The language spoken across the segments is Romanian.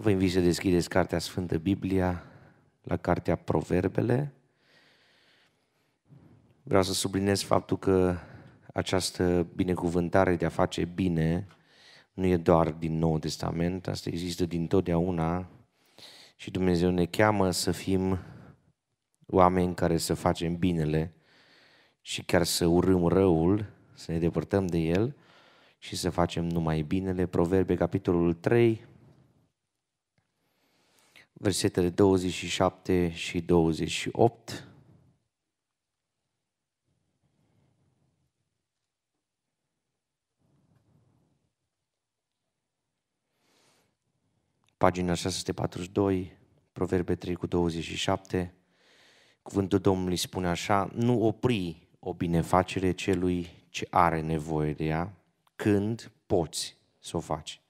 Vă invit să deschideți Cartea Sfântă Biblia la Cartea Proverbele. Vreau să subliniez faptul că această binecuvântare de a face bine nu e doar din Nou Testament, asta există din totdeauna și Dumnezeu ne cheamă să fim oameni care să facem binele și chiar să urâm răul, să ne depărtăm de el și să facem numai binele. Proverbe, capitolul 3, versetele 27 și 28. Pagina 642, Proverbe 3 cu 27, cuvântul Domnului spune așa, nu opri o binefacere celui ce are nevoie de ea când poți să o faci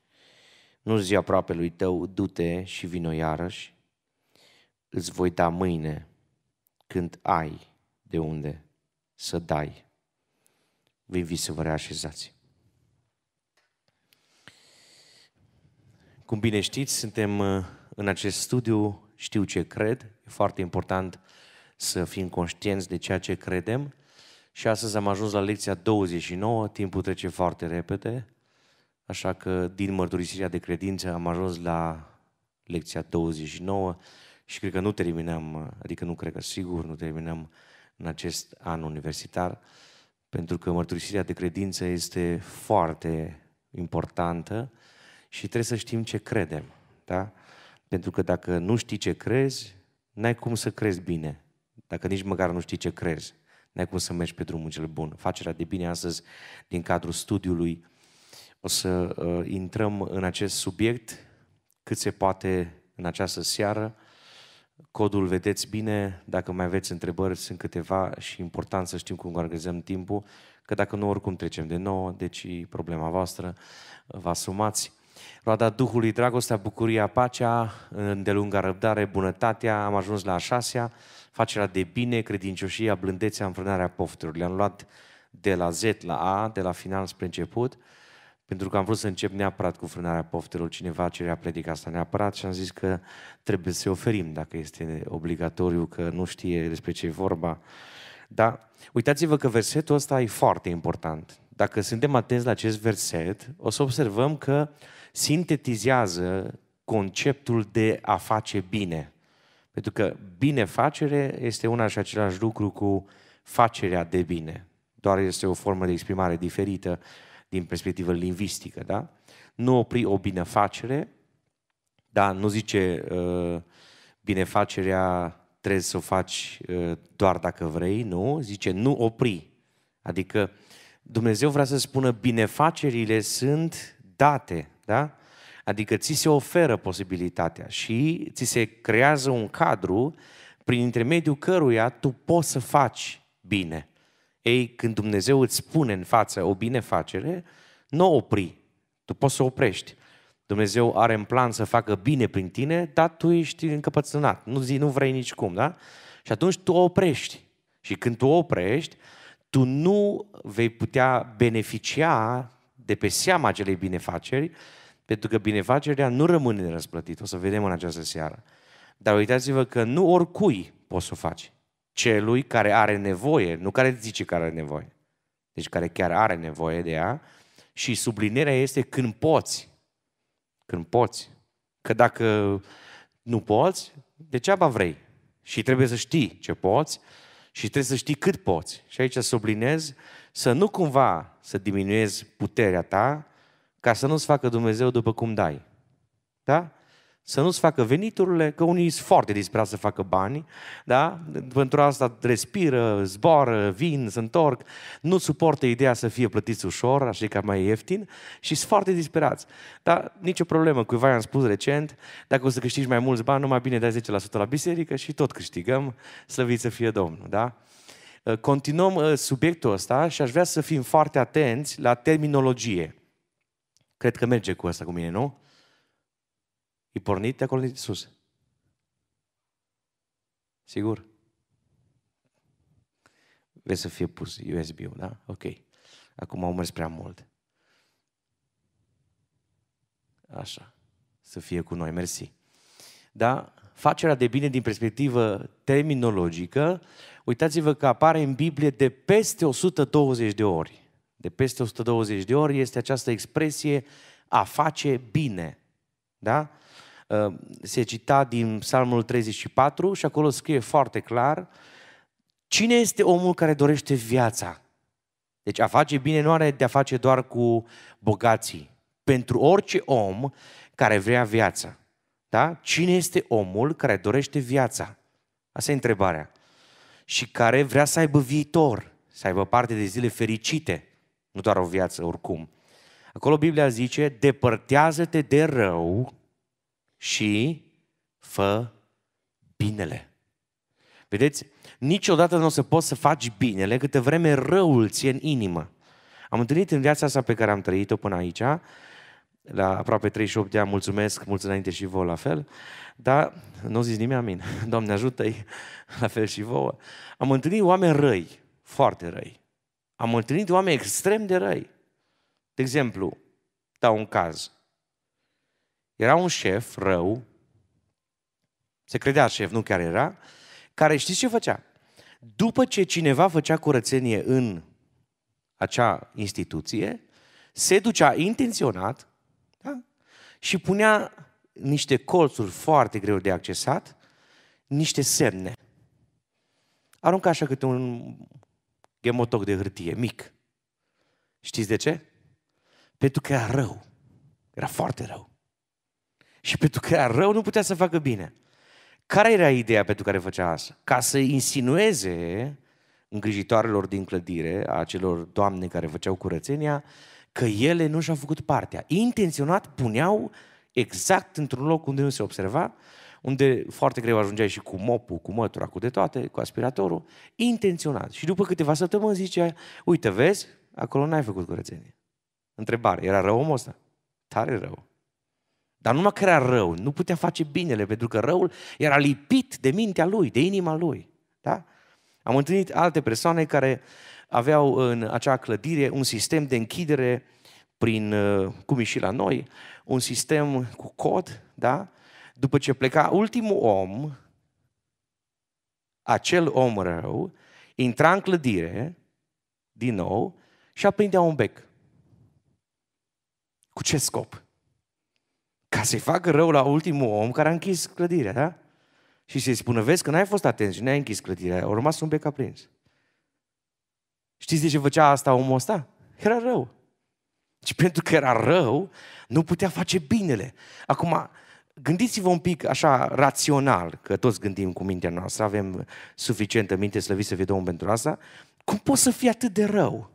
nu zi aproape lui tău, du-te și vino iarăși, îți voi da mâine când ai de unde să dai. Vei vi să vă reașezați. Cum bine știți, suntem uh, în acest studiu, știu ce cred, e foarte important să fim conștienți de ceea ce credem și astăzi am ajuns la lecția 29, timpul trece foarte repede, Așa că din mărturisirea de credință am ajuns la lecția 29 și cred că nu terminăm, adică nu cred că sigur nu terminăm în acest an universitar, pentru că mărturisirea de credință este foarte importantă și trebuie să știm ce credem. Da? Pentru că dacă nu știi ce crezi, n-ai cum să crezi bine. Dacă nici măcar nu știi ce crezi, n-ai cum să mergi pe drumul cel bun. Facerea de bine astăzi, din cadrul studiului o să uh, intrăm în acest subiect cât se poate în această seară. Codul vedeți bine, dacă mai aveți întrebări, sunt câteva și important să știm cum organizăm timpul, că dacă nu, oricum trecem de nouă, deci e problema voastră, vă asumați. Roada Duhului, dragostea, bucuria, pacea, îndelunga răbdare, bunătatea, am ajuns la a șasea, facerea de bine, credincioșia, blândețea, înfrânarea pofturilor. Le-am luat de la Z la A, de la final spre început pentru că am vrut să încep neapărat cu frânarea poftelor, cineva cerea predica asta neapărat și am zis că trebuie să oferim dacă este obligatoriu, că nu știe despre ce e vorba. Dar uitați-vă că versetul ăsta e foarte important. Dacă suntem atenți la acest verset, o să observăm că sintetizează conceptul de a face bine. Pentru că binefacere este una și același lucru cu facerea de bine. Doar este o formă de exprimare diferită din perspectivă lingvistică, da? Nu opri o binefacere, da, nu zice uh, binefacerea trebuie să o faci uh, doar dacă vrei, nu, zice nu opri. Adică Dumnezeu vrea să spună binefacerile sunt date, da? Adică ți se oferă posibilitatea și ți se creează un cadru prin intermediul căruia tu poți să faci bine. Ei, când Dumnezeu îți spune în față o binefacere, nu o opri. Tu poți să o oprești. Dumnezeu are în plan să facă bine prin tine, dar tu ești încăpățânat. Nu, zi, nu vrei nici cum, da? Și atunci tu o oprești. Și când tu o oprești, tu nu vei putea beneficia de pe seama acelei binefaceri, pentru că binefacerea nu rămâne răsplătită, o să vedem în această seară. Dar uitați-vă că nu oricui poți să o faci celui care are nevoie, nu care zice că are nevoie, deci care chiar are nevoie de ea. Și sublinierea este când poți. Când poți. Că dacă nu poți, degeaba vrei. Și trebuie să știi ce poți și trebuie să știi cât poți. Și aici sublinez să nu cumva să diminuezi puterea ta ca să nu-ți facă Dumnezeu după cum dai. Da? să nu-ți facă veniturile, că unii sunt foarte disperați să facă bani, da? pentru asta respiră, zboară, vin, se întorc, nu suportă ideea să fie plătiți ușor, așa că mai ieftin, și sunt foarte disperați. Dar nicio problemă, cuiva i-am spus recent, dacă o să câștigi mai mulți bani, numai bine dai 10% la biserică și tot câștigăm, slăvit să fie Domnul. Da? Ă, continuăm ă, subiectul ăsta și aș vrea să fim foarte atenți la terminologie. Cred că merge cu asta cu mine, nu? i pornit de acolo de sus. Sigur? Vreți să fie pus USB-ul, da? Ok. Acum au mers prea mult. Așa. Să fie cu noi. Mersi. Da? Facerea de bine din perspectivă terminologică, uitați-vă că apare în Biblie de peste 120 de ori. De peste 120 de ori este această expresie a face bine. Da? Uh, se cita din Psalmul 34 și acolo scrie foarte clar cine este omul care dorește viața. Deci a face bine nu are de a face doar cu bogații. Pentru orice om care vrea viața. Da? Cine este omul care dorește viața? Asta e întrebarea. Și care vrea să aibă viitor, să aibă parte de zile fericite, nu doar o viață oricum. Acolo Biblia zice, depărtează-te de rău și fă binele. Vedeți, niciodată nu o să poți să faci binele câte vreme răul ție în inimă. Am întâlnit în viața asta pe care am trăit-o până aici, la aproape 38 de ani, mulțumesc, mulți înainte și vouă la fel, dar nu zici nimeni amin, Doamne ajută-i, la fel și vouă. Am întâlnit oameni răi, foarte răi. Am întâlnit oameni extrem de răi. De exemplu, dau un caz, era un șef rău, se credea șef, nu chiar era, care știți ce făcea? După ce cineva făcea curățenie în acea instituție, se ducea intenționat da? și punea niște colțuri foarte greu de accesat, niște semne. Arunca așa câte un gemotoc de hârtie, mic. Știți de ce? Pentru că era rău. Era foarte rău. Și pentru că era rău, nu putea să facă bine. Care era ideea pentru care făcea asta? Ca să insinueze îngrijitoarelor din clădire, a celor doamne care făceau curățenia, că ele nu și-au făcut partea. Intenționat puneau exact într-un loc unde nu se observa, unde foarte greu ajungeai și cu mopul, cu mătura, cu de toate, cu aspiratorul, intenționat. Și după câteva săptămâni zicea: uite, vezi, acolo n-ai făcut curățenie. Întrebare, era rău omul ăsta? Tare rău. Dar nu numai că era rău, nu putea face binele, pentru că răul era lipit de mintea lui, de inima lui. Da? Am întâlnit alte persoane care aveau în acea clădire un sistem de închidere prin, uh, cum e și la noi, un sistem cu cod, da? După ce pleca ultimul om, acel om rău, intra în clădire, din nou, și aprindea un bec. Cu ce scop? ca să-i facă rău la ultimul om care a închis clădirea, da? Și să-i spună, vezi că n-ai fost atent și n-ai închis clădirea, a rămas un bec aprins. Știți de ce făcea asta omul ăsta? Era rău. Și pentru că era rău, nu putea face binele. Acum, gândiți-vă un pic așa rațional, că toți gândim cu mintea noastră, avem suficientă minte slăvit să fie Domnul pentru asta, cum poți să fii atât de rău?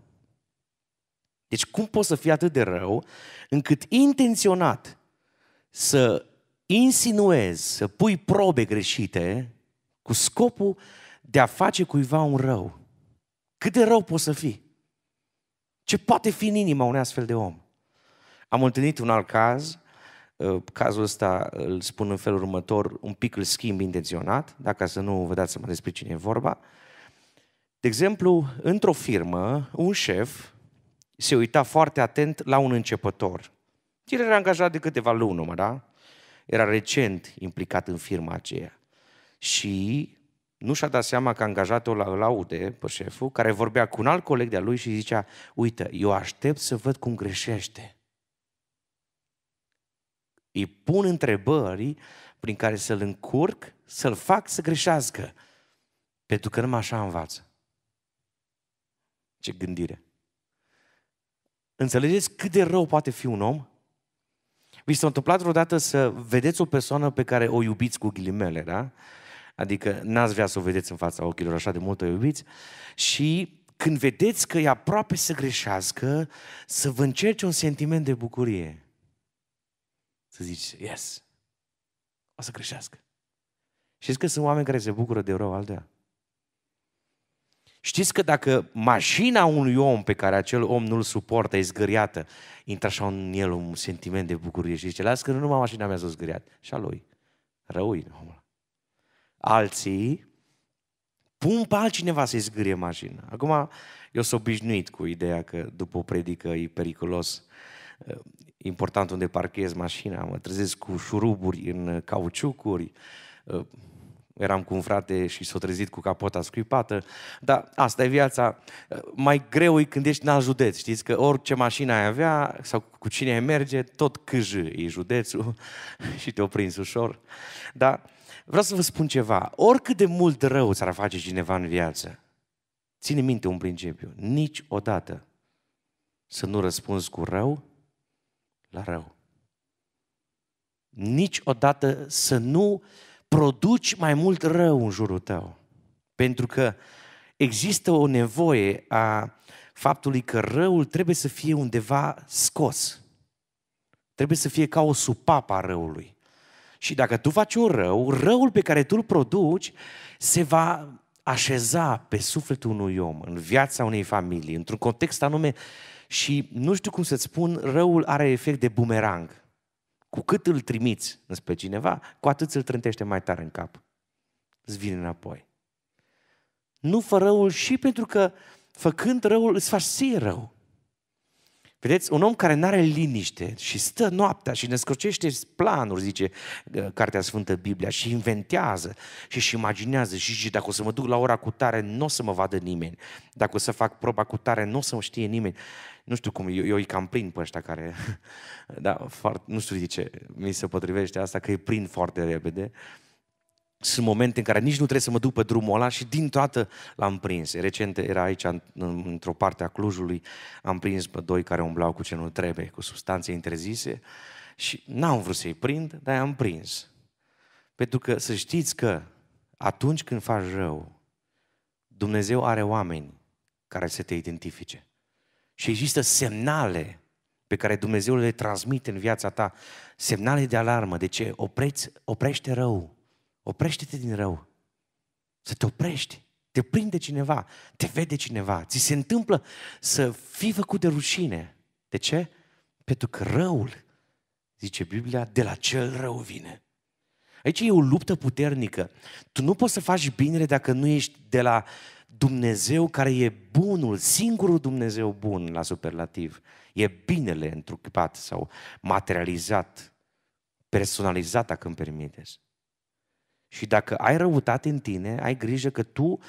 Deci cum poți să fii atât de rău încât intenționat să insinuezi, să pui probe greșite cu scopul de a face cuiva un rău. Cât de rău poți să fii? Ce poate fi în inima unui astfel de om? Am întâlnit un alt caz, ă, cazul ăsta îl spun în felul următor, un pic îl schimb intenționat, dacă să nu vă dați seama despre cine e vorba. De exemplu, într-o firmă, un șef se uita foarte atent la un începător, el era angajat de câteva luni mă da? Era recent implicat în firma aceea. Și nu și-a dat seama că angajatul îl aude pe șeful, care vorbea cu un alt coleg de-a lui și zicea, uite, eu aștept să văd cum greșește. Îi pun întrebări prin care să-l încurc, să-l fac să greșească. Pentru că numai așa învață. Ce gândire! Înțelegeți cât de rău poate fi un om? Vi s-a întâmplat vreodată să vedeți o persoană pe care o iubiți cu ghilimele, da? Adică n-ați vrea să o vedeți în fața ochilor, așa de mult o iubiți. Și când vedeți că e aproape să greșească, să vă încerce un sentiment de bucurie. Să zici, yes, o să greșească. Știți că sunt oameni care se bucură de rău altuia. Știți că dacă mașina unui om pe care acel om nu-l suportă e zgâriată, intră așa în el un sentiment de bucurie și zice, lasă că nu numai mașina mea s-a zgâriat, și a lui. Răui omul. Alții pun pe altcineva să-i zgârie mașina. Acum, eu sunt s-o obișnuit cu ideea că după o predică e periculos uh, important unde parchez mașina, mă trezesc cu șuruburi în cauciucuri, uh, eram cu un frate și s-a trezit cu capota scuipată, dar asta e viața. Mai greu e când ești în alt județ, știți că orice mașină ai avea sau cu cine ai merge, tot câj e județul și te-o prins ușor. Dar vreau să vă spun ceva, oricât de mult rău ți-ar face cineva în viață, ține minte un principiu, niciodată să nu răspunzi cu rău la rău. Niciodată să nu uh, produci mai mult rău în jurul tău. Pentru că există o nevoie a faptului că răul trebuie să fie undeva scos. Trebuie să fie ca o supapă a răului. Și dacă tu faci un rău, răul pe care tu îl produci se va așeza pe sufletul unui om, în viața unei familii, într-un context anume și nu știu cum să-ți spun, răul are efect de bumerang. Cu cât îl trimiți înspre cineva, cu atât îl trântește mai tare în cap. Îți vine înapoi. Nu fă răul și pentru că făcând răul îți faci ție rău. Vedeți, un om care nu are liniște și stă noaptea și ne născrocește planuri, zice uh, Cartea Sfântă Biblia, și inventează și își imaginează și zice, dacă o să mă duc la ora cu tare, nu o să mă vadă nimeni. Dacă o să fac proba cu tare, nu o să mă știe nimeni. Nu știu cum, eu, eu îi cam prind pe ăștia care, da, foarte, nu știu de ce, mi se potrivește asta, că îi prind foarte repede. Uh, sunt momente în care nici nu trebuie să mă duc pe drumul ăla și din toată l-am prins. Recent era aici, într-o parte a Clujului, am prins pe doi care umblau cu ce nu trebuie, cu substanțe interzise și n-am vrut să-i prind, dar i-am prins. Pentru că să știți că atunci când faci rău, Dumnezeu are oameni care să te identifice. Și există semnale pe care Dumnezeu le transmite în viața ta, semnale de alarmă, de ce opreți, oprește rău Oprește-te din rău. Să te oprești. Te prinde cineva, te vede cineva, ți se întâmplă să fii făcut de rușine. De ce? Pentru că răul, zice Biblia, de la cel rău vine. Aici e o luptă puternică. Tu nu poți să faci binele dacă nu ești de la Dumnezeu care e bunul, singurul Dumnezeu bun la superlativ. E binele întrupat sau materializat, personalizat, dacă îmi permiteți. Și dacă ai răutate în tine, ai grijă că tu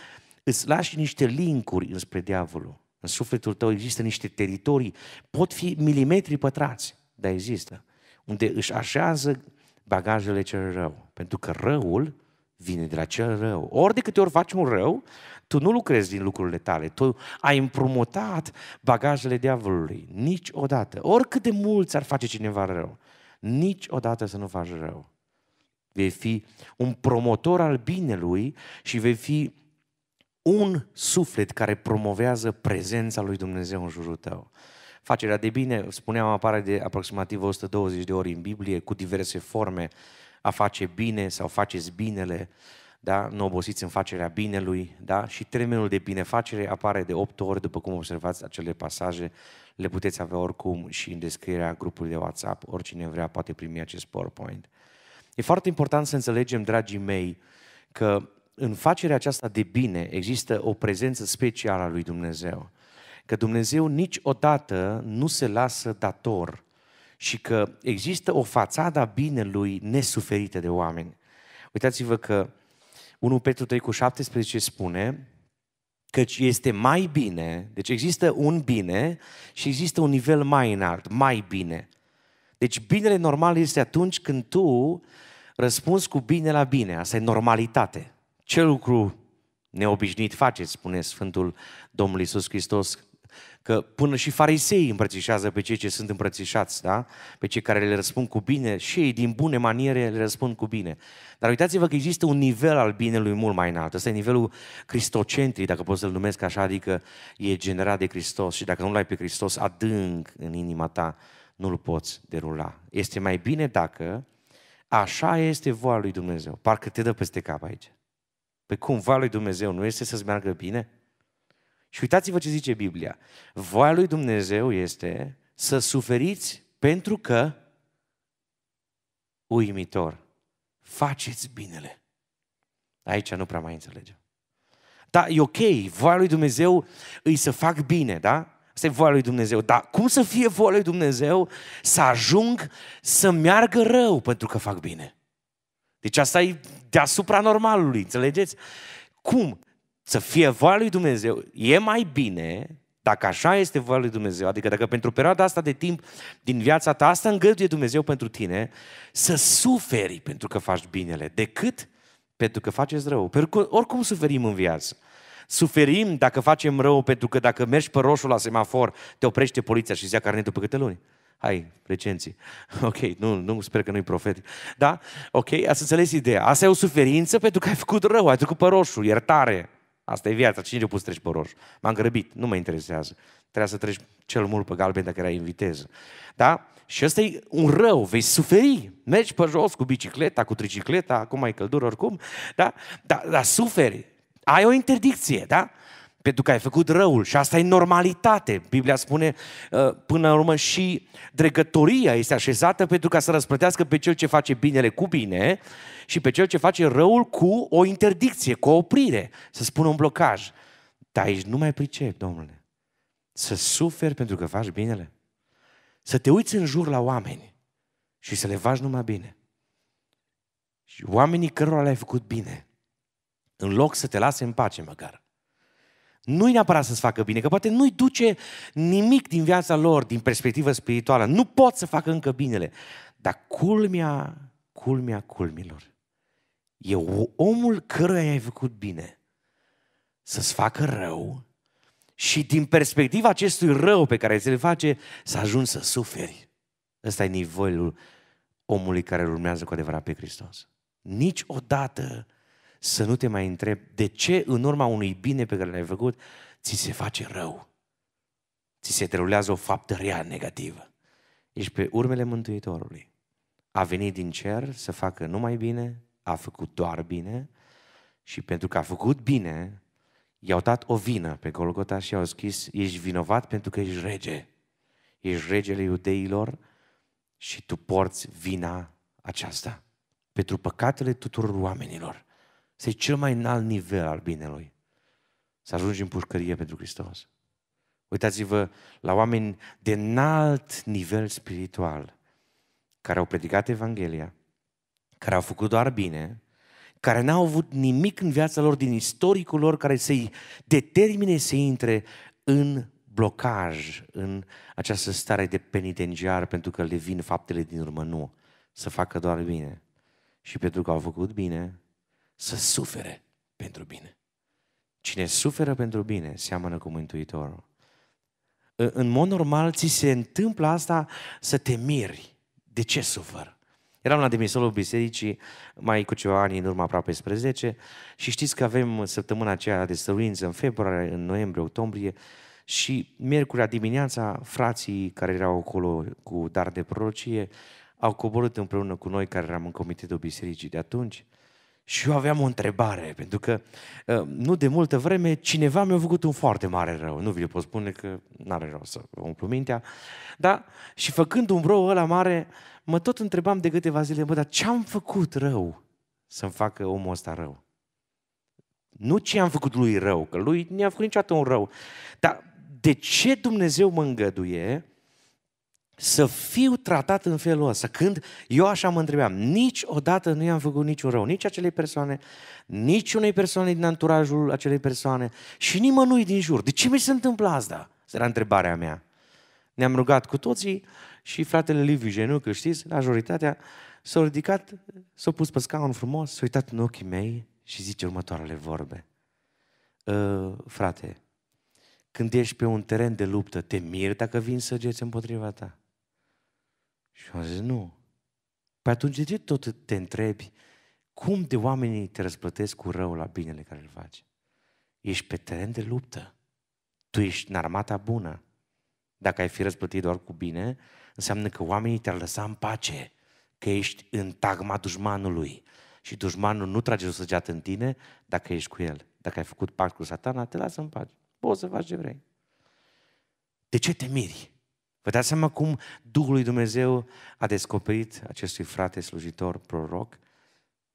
îți lași niște linkuri înspre diavolul. În sufletul tău există niște teritorii, pot fi milimetri pătrați, dar există, unde își așează bagajele cel rău. Pentru că răul vine de la cel rău. Ori de câte ori faci un rău, tu nu lucrezi din lucrurile tale, tu ai împrumutat bagajele diavolului. Niciodată. Oricât de mulți ar face cineva rău, niciodată să nu faci rău vei fi un promotor al binelui și vei fi un suflet care promovează prezența lui Dumnezeu în jurul tău. Facerea de bine, spuneam, apare de aproximativ 120 de ori în Biblie, cu diverse forme, a face bine sau faceți binele, da? nu obosiți în facerea binelui, da? și termenul de binefacere apare de 8 ori, după cum observați acele pasaje, le puteți avea oricum și în descrierea grupului de WhatsApp, oricine vrea poate primi acest PowerPoint. E foarte important să înțelegem, dragii mei, că în facerea aceasta de bine există o prezență specială a lui Dumnezeu. Că Dumnezeu niciodată nu se lasă dator și că există o fațadă a binelui nesuferită de oameni. Uitați-vă că 1 Petru 3 cu 17 spune căci este mai bine, deci există un bine și există un nivel mai înalt, mai bine. Deci binele normal este atunci când tu Răspuns cu bine la bine, asta e normalitate. Ce lucru neobișnuit faceți, spune Sfântul Domnul Iisus Hristos, că până și farisei îmbrățișează pe cei ce sunt îmbrățișați, da? pe cei care le răspund cu bine și ei din bune maniere le răspund cu bine. Dar uitați-vă că există un nivel al binelui mult mai înalt. Ăsta e nivelul cristocentric, dacă pot să-l numesc așa, adică e generat de Hristos și dacă nu l-ai pe Hristos adânc în inima ta, nu-l poți derula. Este mai bine dacă Așa este voia lui Dumnezeu. Parcă te dă peste cap aici. Pe păi cum voia lui Dumnezeu nu este să-ți meargă bine? Și uitați-vă ce zice Biblia. Voia lui Dumnezeu este să suferiți pentru că uimitor. Faceți binele. Aici nu prea mai înțelegem. Da, e ok, voia lui Dumnezeu îi să fac bine, da? Asta e voia lui Dumnezeu. Dar cum să fie voia lui Dumnezeu să ajung să meargă rău pentru că fac bine? Deci asta e deasupra normalului, înțelegeți? Cum să fie voia lui Dumnezeu e mai bine dacă așa este voia lui Dumnezeu, adică dacă pentru perioada asta de timp din viața ta, asta îngăduie Dumnezeu pentru tine, să suferi pentru că faci binele, decât pentru că faceți rău. Pentru că oricum suferim în viață. Suferim dacă facem rău, pentru că dacă mergi pe roșu la semafor, te oprește poliția și îți ia carnetul pe câte luni. Hai, recenții. Ok, nu, nu sper că nu-i profet. Da? Ok, ați înțeles ideea. Asta e o suferință pentru că ai făcut rău, ai trecut pe roșu, iertare. Asta e viața, cine te a pus să treci pe roșu? M-am grăbit, nu mă interesează. Trebuie să treci cel mult pe galben dacă era în viteză. Da? Și ăsta e un rău, vei suferi. Mergi pe jos cu bicicleta, cu tricicleta, acum e căldură oricum, da? da dar da, suferi ai o interdicție, da? Pentru că ai făcut răul și asta e normalitate. Biblia spune, uh, până la urmă, și dregătoria este așezată pentru ca să răsplătească pe cel ce face binele cu bine și pe cel ce face răul cu o interdicție, cu o oprire, să spună un blocaj. Dar aici nu mai pricep, domnule. Să suferi pentru că faci binele. Să te uiți în jur la oameni și să le faci numai bine. Și oamenii cărora le-ai făcut bine în loc să te lase în pace măcar. Nu-i neapărat să-ți facă bine, că poate nu-i duce nimic din viața lor, din perspectivă spirituală. Nu pot să facă încă binele. Dar culmea, culmea culmilor, e omul căruia i-ai făcut bine să-ți facă rău și din perspectiva acestui rău pe care ți l face, să ajungi să suferi. Ăsta e nivelul omului care îl urmează cu adevărat pe Hristos. Niciodată să nu te mai întreb de ce în urma unui bine pe care l-ai făcut ți se face rău. Ți se derulează o faptă rea negativă. Ești pe urmele Mântuitorului. A venit din cer să facă numai bine, a făcut doar bine și pentru că a făcut bine, i-au dat o vină pe Golgota și i-au scris, ești vinovat pentru că ești rege. Ești regele iudeilor și tu porți vina aceasta pentru păcatele tuturor oamenilor. Este cel mai înalt nivel al binelui. Să ajungi în pușcărie pentru Hristos. Uitați-vă la oameni de înalt nivel spiritual care au predicat Evanghelia, care au făcut doar bine, care n-au avut nimic în viața lor din istoricul lor care să-i determine să intre în blocaj, în această stare de penitenciar pentru că le vin faptele din urmă. Nu, să facă doar bine. Și pentru că au făcut bine, să sufere pentru bine. Cine suferă pentru bine seamănă cu Mântuitorul. În mod normal ți se întâmplă asta să te miri. De ce sufăr? Eram la demisolul bisericii mai cu ceva ani în urmă, aproape spre 10, și știți că avem săptămâna aceea de stăruință în februarie, în noiembrie, octombrie, și miercurea dimineața, frații care erau acolo cu dar de prorocie au coborât împreună cu noi care eram în comitetul bisericii de atunci și eu aveam o întrebare, pentru că uh, nu de multă vreme cineva mi-a făcut un foarte mare rău. Nu vi le pot spune că n are rău să vă umplu mintea. Da, și făcând un rău ăla mare, mă tot întrebam de câteva zile, mă, dar ce-am făcut rău să-mi facă omul ăsta rău? Nu ce am făcut lui rău, că lui nu i-a făcut niciodată un rău. Dar de ce Dumnezeu mă îngăduie să fiu tratat în felul ăsta. Când eu așa mă întrebeam, niciodată nu i-am făcut niciun rău, nici acelei persoane, nici unei persoane din anturajul acelei persoane și nimănui din jur. De ce mi se întâmplă asta? Asta era întrebarea mea. Ne-am rugat cu toții și fratele Liviu Geniu, că știți, majoritatea, s-a ridicat, s-a pus pe scaun frumos, s-a uitat în ochii mei și zice următoarele vorbe. Uh, frate, când ești pe un teren de luptă, te miri dacă vin săgeți împotriva ta? Și am zis, nu. Păi atunci de ce tot te întrebi cum de oamenii te răsplătesc cu rău la binele care îl faci? Ești pe teren de luptă. Tu ești în armata bună. Dacă ai fi răsplătit doar cu bine, înseamnă că oamenii te-ar lăsa în pace, că ești în tagma dușmanului și dușmanul nu trage o săgeată în tine dacă ești cu el. Dacă ai făcut pact cu satana, te lasă în pace. Poți să faci ce vrei. De ce te miri? Vă dați seama cum Duhul lui Dumnezeu a descoperit acestui frate slujitor proroc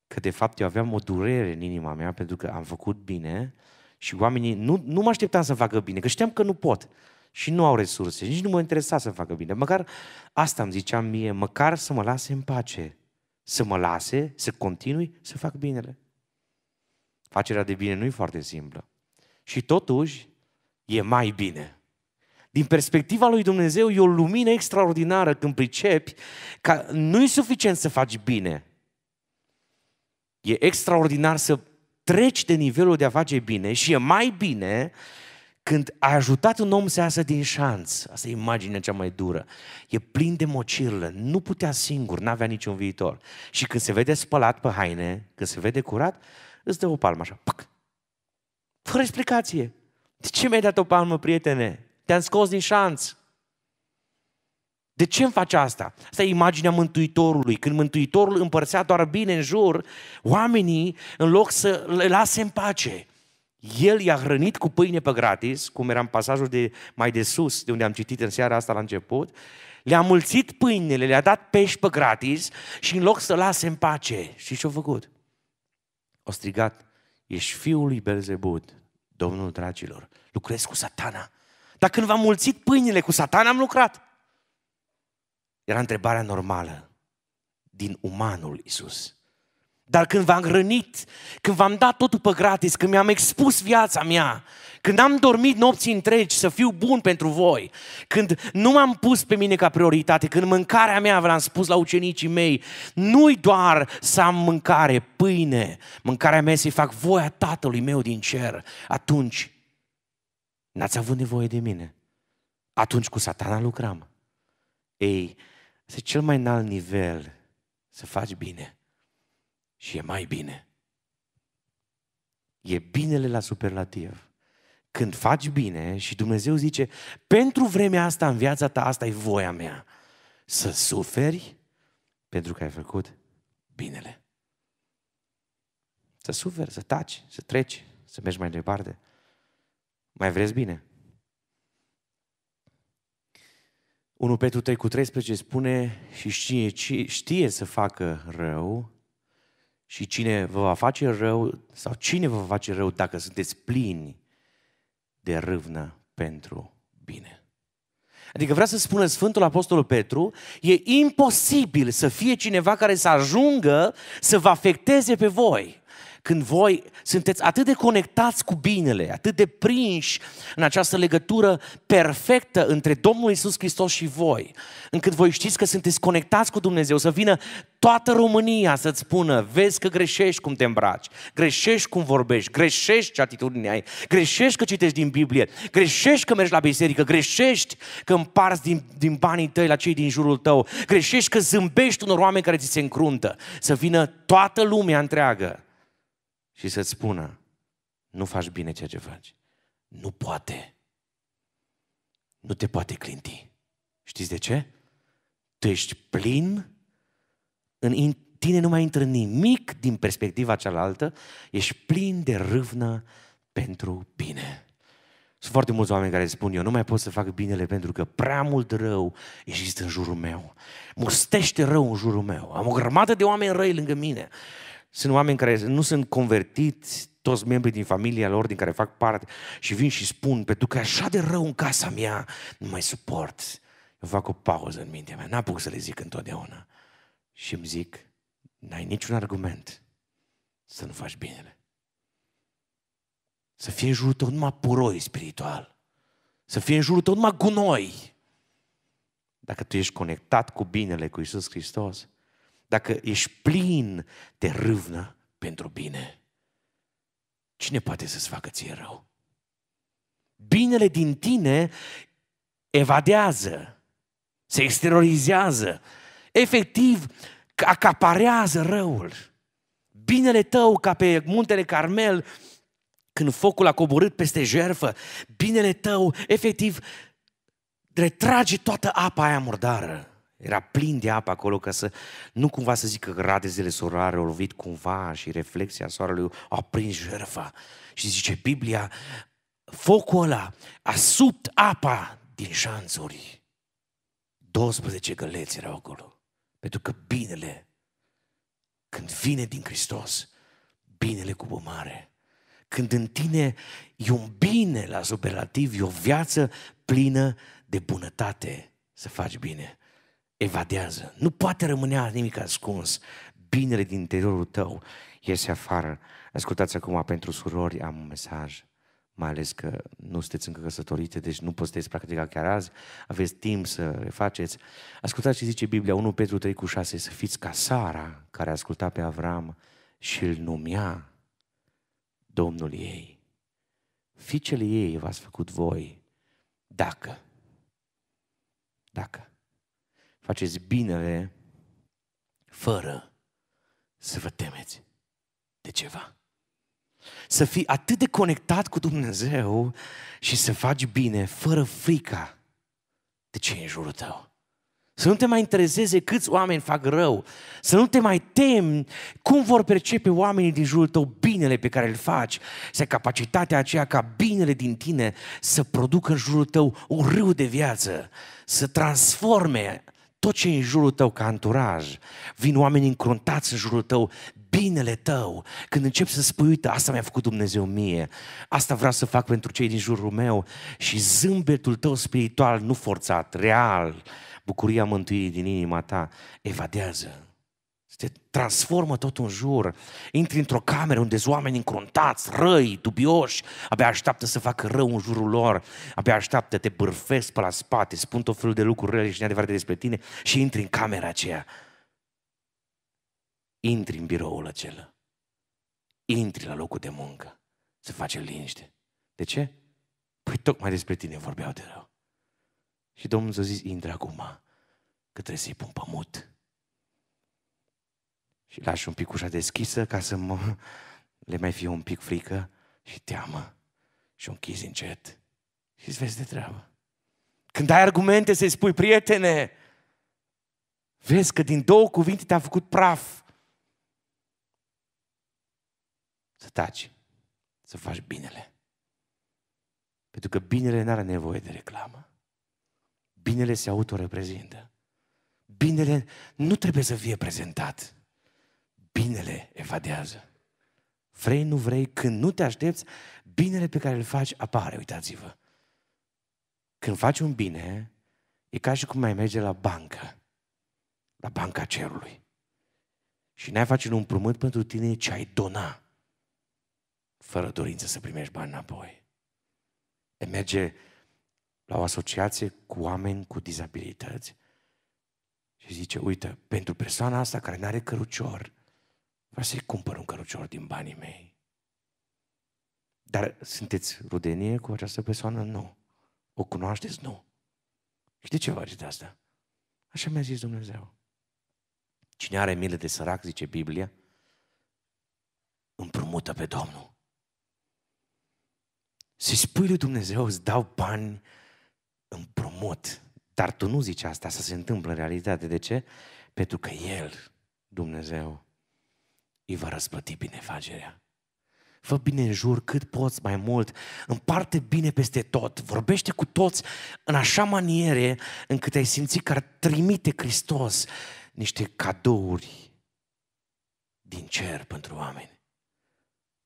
că de fapt eu aveam o durere în inima mea pentru că am făcut bine și oamenii nu, nu mă așteptam să facă bine, că știam că nu pot și nu au resurse, nici nu mă interesa să facă bine. Măcar asta îmi ziceam mie, măcar să mă lase în pace, să mă lase, să continui să fac binele. Facerea de bine nu e foarte simplă. Și totuși, e mai bine. Din perspectiva lui Dumnezeu e o lumină extraordinară când pricepi că nu e suficient să faci bine. E extraordinar să treci de nivelul de a face bine și e mai bine când ai ajutat un om să iasă din șanț, asta e imaginea cea mai dură, e plin de mocirlă, nu putea singur, n-avea niciun viitor. Și când se vede spălat pe haine, când se vede curat, îți dă o palmă așa, pac, fără explicație. De ce mi-ai dat o palmă, prietene? Te-am scos din șanț. De ce îmi face asta? Asta e imaginea Mântuitorului. Când Mântuitorul împărțea doar bine în jur, oamenii, în loc să le lase în pace, el i-a hrănit cu pâine pe gratis, cum era în pasajul de mai de sus, de unde am citit în seara asta la început, le-a mulțit pâinele, le-a dat pești pe gratis și în loc să lase în pace. Și ce-a făcut? O strigat, ești fiul lui Belzebud, domnul dragilor, lucrezi cu satana dar când v-am mulțit pâinile cu satan, am lucrat. Era întrebarea normală din umanul Isus. Dar când v-am rănit, când v-am dat totul pe gratis, când mi-am expus viața mea, când am dormit nopții întregi să fiu bun pentru voi, când nu m-am pus pe mine ca prioritate, când mâncarea mea, v-am spus la ucenicii mei, nu-i doar să am mâncare, pâine, mâncarea mea să-i fac voia Tatălui meu din cer, atunci N-ați avut nevoie de mine. Atunci cu satana lucram. Ei, este cel mai înalt nivel să faci bine. Și e mai bine. E binele la superlativ. Când faci bine și Dumnezeu zice, pentru vremea asta în viața ta, asta e voia mea. Să suferi pentru că ai făcut binele. Să suferi, să taci, să treci, să mergi mai departe. Mai vreți bine? 1 Petru 3 cu 13 spune și știe, știe să facă rău și cine vă va face rău sau cine vă va face rău dacă sunteți plini de râvnă pentru bine. Adică vrea să spună Sfântul Apostol Petru, e imposibil să fie cineva care să ajungă să vă afecteze pe voi. Când voi sunteți atât de conectați cu binele, atât de prinși în această legătură perfectă între Domnul Isus Hristos și voi, încât voi știți că sunteți conectați cu Dumnezeu, să vină toată România să-ți spună, vezi că greșești cum te îmbraci, greșești cum vorbești, greșești ce atitudine ai, greșești că citești din Biblie, greșești că mergi la biserică, greșești că împarți din, din banii tăi la cei din jurul tău, greșești că zâmbești unor oameni care ți se încruntă. Să vină toată lumea întreagă și să-ți spună, nu faci bine ceea ce faci. Nu poate. Nu te poate clinti. Știți de ce? Tu ești plin, în tine nu mai intră nimic din perspectiva cealaltă, ești plin de râvnă pentru bine. Sunt foarte mulți oameni care spun, eu nu mai pot să fac binele pentru că prea mult rău există în jurul meu. Mustește rău în jurul meu. Am o grămadă de oameni răi lângă mine. Sunt oameni care nu sunt convertiți, toți membrii din familia lor din care fac parte și vin și spun, pentru că e așa de rău în casa mea, nu mai suport. Eu fac o pauză în mintea mea, n-apuc să le zic întotdeauna. Și îmi zic, n-ai niciun argument să nu faci binele. Să fie în jurul tău numai puroi spiritual. Să fie în jurul tău numai gunoi. Dacă tu ești conectat cu binele, cu Isus Hristos, dacă ești plin de râvnă pentru bine, cine poate să-ți facă ție rău? Binele din tine evadează, se exteriorizează, efectiv acaparează răul. Binele tău, ca pe muntele Carmel, când focul a coborât peste jerfă, binele tău, efectiv, retrage toată apa aia murdară. Era plin de apă acolo ca să nu cumva să zică că radezele solare au lovit cumva și reflexia soarelui a prins jertfa. Și zice Biblia, focul ăla a supt apa din șanțuri. 12 găleți erau acolo. Pentru că binele, când vine din Hristos, binele cu mare. Când în tine e un bine la superlativ, e o viață plină de bunătate să faci bine evadează. Nu poate rămâne nimic ascuns. Binele din interiorul tău iese afară. Ascultați acum, pentru surori am un mesaj mai ales că nu sunteți încă căsătorite, deci nu puteți practica chiar azi, aveți timp să le faceți. Ascultați ce zice Biblia 1 Petru 3 cu 6, să fiți ca Sara, care asculta pe Avram și îl numea Domnul ei. Ficele ei v-ați făcut voi, dacă, dacă faceți binele fără să vă temeți de ceva. Să fii atât de conectat cu Dumnezeu și să faci bine fără frica de ce e în jurul tău. Să nu te mai intereseze câți oameni fac rău. Să nu te mai temi cum vor percepe oamenii din jurul tău binele pe care îl faci. Să capacitatea aceea ca binele din tine să producă în jurul tău un râu de viață. Să transforme tot ce e în jurul tău ca anturaj, vin oameni încruntați în jurul tău, binele tău, când încep să spui, uite, asta mi-a făcut Dumnezeu mie, asta vreau să fac pentru cei din jurul meu și zâmbetul tău spiritual, nu forțat, real, bucuria mântuirii din inima ta, evadează te transformă tot în jur. Intri într-o cameră unde sunt oameni încruntați, răi, dubioși, abia așteaptă să facă rău în jurul lor, abia așteaptă, te bârfesc pe la spate, spun tot felul de lucruri rele și neadevărate despre tine și intri în camera aceea. Intri în biroul acela. Intri la locul de muncă. Se face liniște. De ce? Păi tocmai despre tine vorbeau de rău. Și Domnul să zis, intră acum, că trebuie să-i pun pământ și lași un pic ușa deschisă ca să mă, le mai fie un pic frică și teamă și o închizi încet și îți vezi de treabă. Când ai argumente să-i spui, prietene, vezi că din două cuvinte te-a făcut praf. Să taci, să faci binele. Pentru că binele nu are nevoie de reclamă. Binele se autoreprezintă. Binele nu trebuie să fie prezentat binele evadează. Vrei, nu vrei, când nu te aștepți, binele pe care îl faci apare, uitați-vă. Când faci un bine, e ca și cum mai merge la bancă, la banca cerului. Și n-ai face un împrumut pentru tine ce ai dona, fără dorință să primești bani înapoi. E merge la o asociație cu oameni cu dizabilități și zice, uite, pentru persoana asta care nu are cărucior, Vreau să-i cumpăr un cărucior din banii mei. Dar sunteți rudenie cu această persoană? Nu. O cunoașteți? Nu. Și de ce faceți asta? Așa mi-a zis Dumnezeu. Cine are milă de sărac, zice Biblia, împrumută pe Domnul. Să-i spui lui Dumnezeu, îți dau bani împrumut. Dar tu nu zici asta, să se întâmplă în realitate. De ce? Pentru că El, Dumnezeu, îi va răsplăti binefacerea. Fă bine în jur cât poți mai mult, împarte bine peste tot, vorbește cu toți în așa maniere încât ai simți că ar trimite Hristos niște cadouri din cer pentru oameni.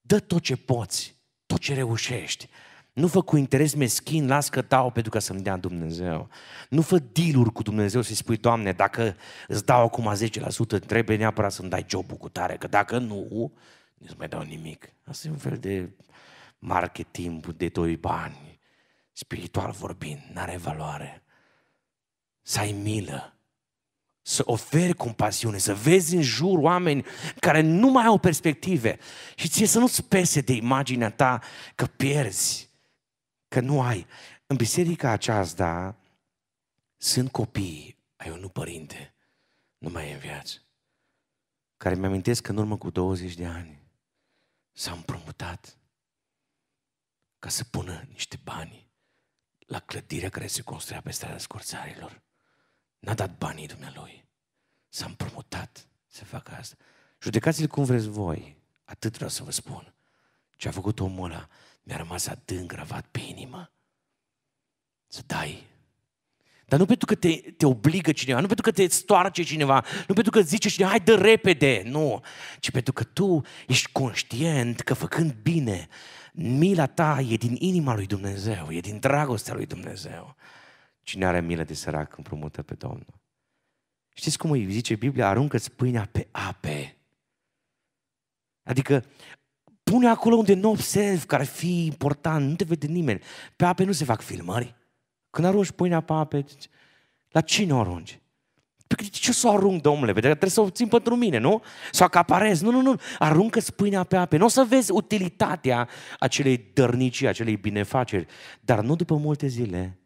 Dă tot ce poți, tot ce reușești, nu fă cu interes meschin, las că dau pentru că să-mi dea Dumnezeu. Nu fă deal cu Dumnezeu să-i spui, Doamne, dacă îți dau acum 10%, trebuie neapărat să-mi dai jobul cu tare, că dacă nu, nu-ți mai dau nimic. Asta e un fel de marketing de doi bani, spiritual vorbind, n-are valoare. Să ai milă, să oferi compasiune, să vezi în jur oameni care nu mai au perspective și ție să nu-ți pese de imaginea ta că pierzi că nu ai. În biserica aceasta sunt copii ai unui părinte, nu mai e în viață, care mi-amintesc că în urmă cu 20 de ani s-a împrumutat ca să pună niște bani la clădirea care se construia pe strada scorțarilor. N-a dat banii dumnealui. S-a împrumutat să facă asta. Judecați-l cum vreți voi. Atât vreau să vă spun. Ce a făcut omul ăla mi-a rămas adânc gravat pe inimă. Să dai. Dar nu pentru că te, te obligă cineva, nu pentru că te stoarce cineva, nu pentru că zice cineva, hai, dă repede, nu. Ci pentru că tu ești conștient că făcând bine, mila ta e din inima lui Dumnezeu, e din dragostea lui Dumnezeu. Cine are milă de sărac împrumută pe Domnul. Știți cum îi zice Biblia? Aruncă-ți pâinea pe ape. Adică Pune acolo unde nu observi că ar fi important, nu te vede nimeni. Pe ape nu se fac filmări. Când arunci pâinea pe ape, la cine o arunci? Pe păi ce să o arunc, domnule? Pentru păi că trebuie să o țin pentru mine, nu? Să o acaparez. Nu, nu, nu. Aruncă spâinea pe ape. Nu o să vezi utilitatea acelei dărnicii, acelei binefaceri. Dar nu după multe zile,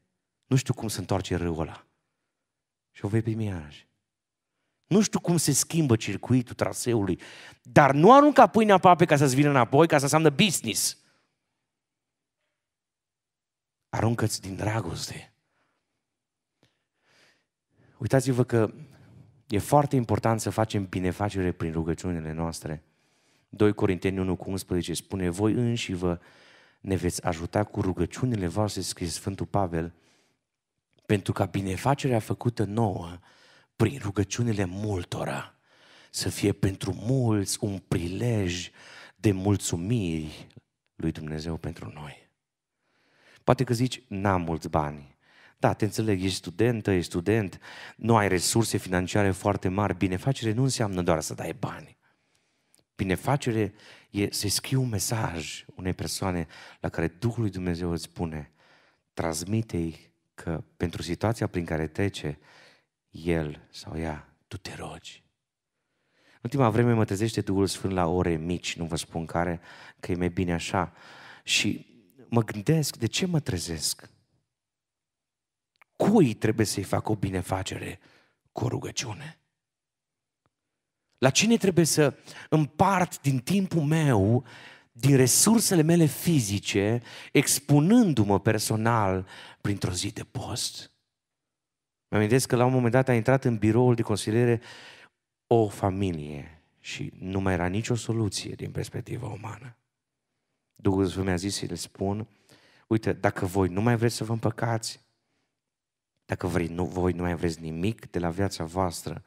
nu știu cum se întoarce râul ăla. Și o vei primi iarăși. Nu știu cum se schimbă circuitul traseului, dar nu arunca pâinea pe ape ca să-ți vină înapoi, ca să înseamnă business. Aruncă-ți din dragoste. Uitați-vă că e foarte important să facem binefacere prin rugăciunile noastre. 2 Corinteni 1 cu 11 spune, voi înși vă ne veți ajuta cu rugăciunile voastre, scrie Sfântul Pavel, pentru ca binefacerea făcută nouă prin rugăciunile multora, să fie pentru mulți un prilej de mulțumiri lui Dumnezeu pentru noi. Poate că zici, n-am mulți bani. Da, te înțeleg, ești studentă, ești student, nu ai resurse financiare foarte mari. Binefacere nu înseamnă doar să dai bani. Binefacere e să scrii un mesaj unei persoane la care Duhul lui Dumnezeu îți spune, transmite-i că pentru situația prin care trece, el sau ea, tu te rogi. În ultima vreme mă trezește Duhul Sfânt la ore mici, nu vă spun care, că e mai bine așa. Și mă gândesc, de ce mă trezesc? Cui trebuie să-i fac o binefacere cu o rugăciune? La cine trebuie să împart din timpul meu, din resursele mele fizice, expunându-mă personal printr-o zi de post? Mă amintesc că la un moment dat a intrat în biroul de consiliere o familie și nu mai era nicio soluție din perspectiva umană. Duhul Sfânt mi-a zis să le spun, uite, dacă voi nu mai vreți să vă împăcați, dacă vrei, nu, voi nu mai vreți nimic de la viața voastră,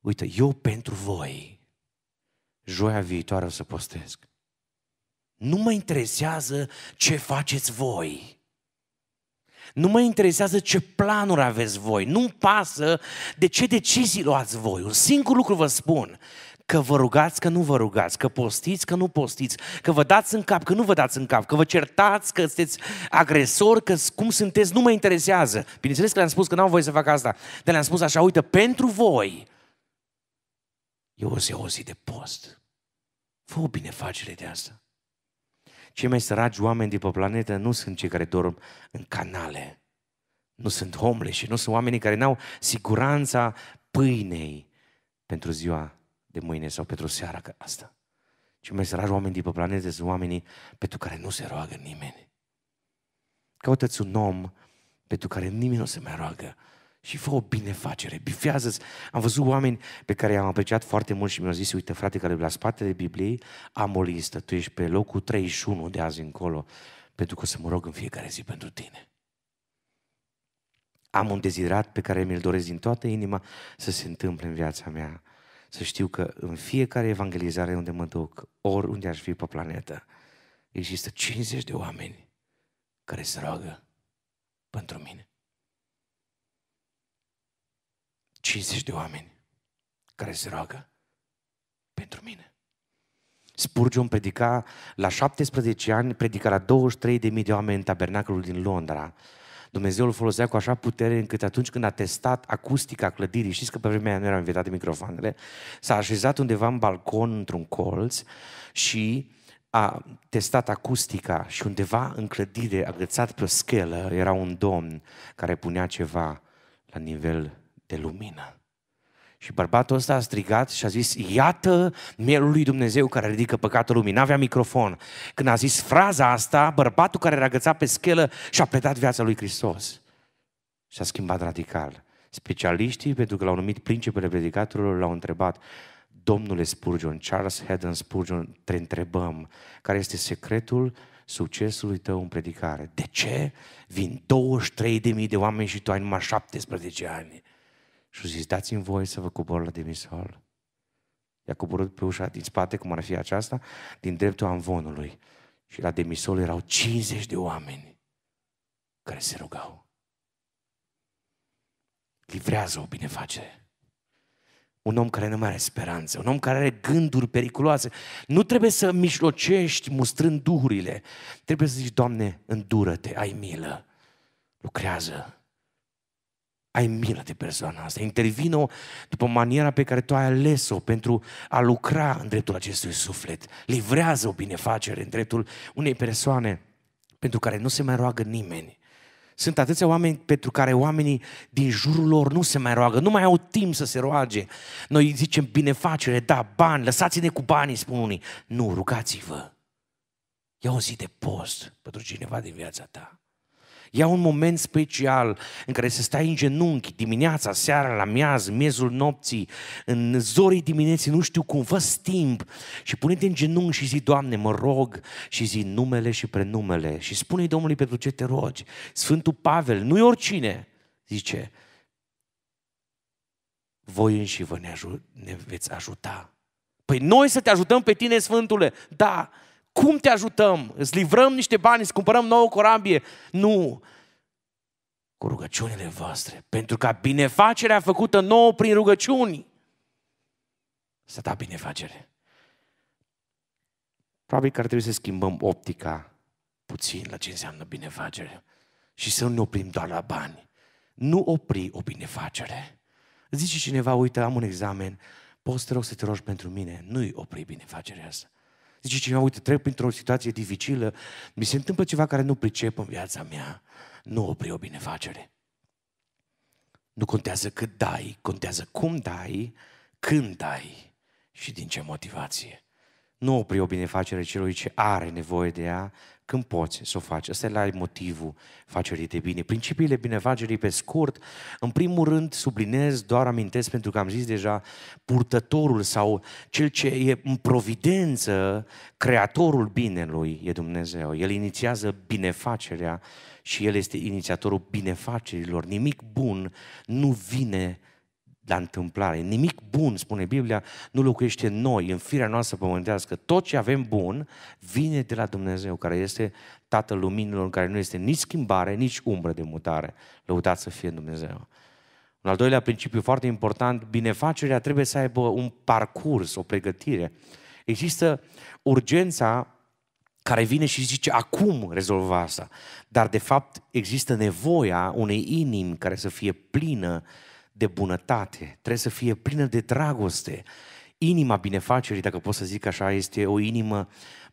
uite, eu pentru voi, joia viitoare o să postez. Nu mă interesează ce faceți voi. Nu mă interesează ce planuri aveți voi. Nu-mi pasă de ce decizii luați voi. Un singur lucru vă spun. Că vă rugați, că nu vă rugați, că postiți, că nu postiți, că vă dați în cap, că nu vă dați în cap, că vă certați, că sunteți agresori, că cum sunteți, nu mă interesează. Bineînțeles că le-am spus că n-am voie să fac asta, dar le-am spus așa, uite, pentru voi e o zi, o zi de post. Fă o binefacere de asta. Cei mai săraci oameni de pe planetă nu sunt cei care dorm în canale, nu sunt homle și nu sunt oamenii care n-au siguranța pâinei pentru ziua de mâine sau pentru seara că asta. Cei mai săraci oameni de pe planetă sunt oamenii pentru care nu se roagă nimeni. Căutați un om pentru care nimeni nu se mai roagă și fă o binefacere, bifează-ți. Am văzut oameni pe care i-am apreciat foarte mult și mi-au zis, uite frate, care la spatele Bibliei am o listă, tu ești pe locul 31 de azi încolo, pentru că o să mă rog în fiecare zi pentru tine. Am un dezirat pe care mi-l doresc din toată inima să se întâmple în viața mea. Să știu că în fiecare evangelizare unde mă duc, oriunde aș fi pe planetă, există 50 de oameni care se roagă pentru mine. 50 de oameni care se roagă pentru mine. Spurgeon predica la 17 ani, predica la 23.000 de oameni în tabernacolul din Londra. Dumnezeu îl folosea cu așa putere încât atunci când a testat acustica clădirii, știți că pe vremea aia nu erau invitate microfoanele, s-a așezat undeva în balcon, într-un colț și a testat acustica și undeva în clădire, agățat pe o schelă, era un domn care punea ceva la nivel de lumină. Și bărbatul ăsta a strigat și a zis, iată mielul lui Dumnezeu care ridică păcatul lumii. N-avea microfon. Când a zis fraza asta, bărbatul care era agățat pe schelă și-a predat viața lui Hristos. Și a schimbat radical. Specialiștii, pentru că l-au numit principele predicatorilor, l-au întrebat, Domnule Spurgeon, Charles Haddon Spurgeon, te întrebăm care este secretul succesului tău în predicare. De ce vin 23.000 de oameni și tu ai numai 17 ani? Și zis, dați-mi voi să vă cobor la demisol. I-a coborât pe ușa din spate, cum ar fi aceasta, din dreptul amvonului. Și la demisol erau 50 de oameni care se rugau. Livrează o binefacere. Un om care nu mai are speranță, un om care are gânduri periculoase. Nu trebuie să mișlocești, mustrând duhurile. Trebuie să zici, Doamne, îndură-te, ai milă, lucrează ai milă de persoana asta, intervină după maniera pe care tu ai ales-o pentru a lucra în dreptul acestui suflet. Livrează o binefacere în dreptul unei persoane pentru care nu se mai roagă nimeni. Sunt atâția oameni pentru care oamenii din jurul lor nu se mai roagă, nu mai au timp să se roage. Noi zicem binefacere, da, bani, lăsați-ne cu banii, spun unii. Nu, rugați-vă. Ia o zi de post pentru cineva din viața ta. Ia un moment special în care să stai în genunchi dimineața, seara, la miaz, miezul nopții, în zorii dimineții, nu știu cum, fă timp și pune-te în genunchi și zi, Doamne, mă rog și zi numele și prenumele și spune Domnului pentru ce te rogi. Sfântul Pavel, nu-i oricine, zice, voi înși vă ne, aj- ne veți ajuta. Păi noi să te ajutăm pe tine, Sfântule, da, cum te ajutăm? Îți livrăm niște bani, îți cumpărăm nouă corabie? Nu! Cu rugăciunile voastre. Pentru ca binefacerea făcută nouă prin rugăciuni să da binefacere. Probabil că ar trebui să schimbăm optica puțin la ce înseamnă binefacere și să nu ne oprim doar la bani. Nu opri o binefacere. Zice cineva, uite, am un examen, poți te rog să te rogi pentru mine. Nu-i opri binefacerea asta. Zice cineva, uite, trec printr-o situație dificilă, mi se întâmplă ceva care nu pricep în viața mea. Nu opri o binefacere. Nu contează cât dai, contează cum dai, când dai și din ce motivație. Nu opri o binefacere celui ce are nevoie de ea când poți să o faci. Ăsta e la motivul facerii de bine. Principiile binefacerii pe scurt, în primul rând sublinez, doar amintesc pentru că am zis deja, purtătorul sau cel ce e în providență, creatorul binelui e Dumnezeu. El inițiază binefacerea și el este inițiatorul binefacerilor. Nimic bun nu vine la întâmplare. Nimic bun, spune Biblia, nu locuiește în noi, în firea noastră pământească. Tot ce avem bun vine de la Dumnezeu, care este Tatăl Luminilor, care nu este nici schimbare, nici umbră de mutare. Lăudați să fie Dumnezeu. Un al doilea principiu foarte important, binefacerea trebuie să aibă un parcurs, o pregătire. Există urgența care vine și zice, acum rezolva asta. Dar, de fapt, există nevoia unei inimi care să fie plină de bunătate, trebuie să fie plină de dragoste. Inima binefacerii, dacă pot să zic așa, este o inimă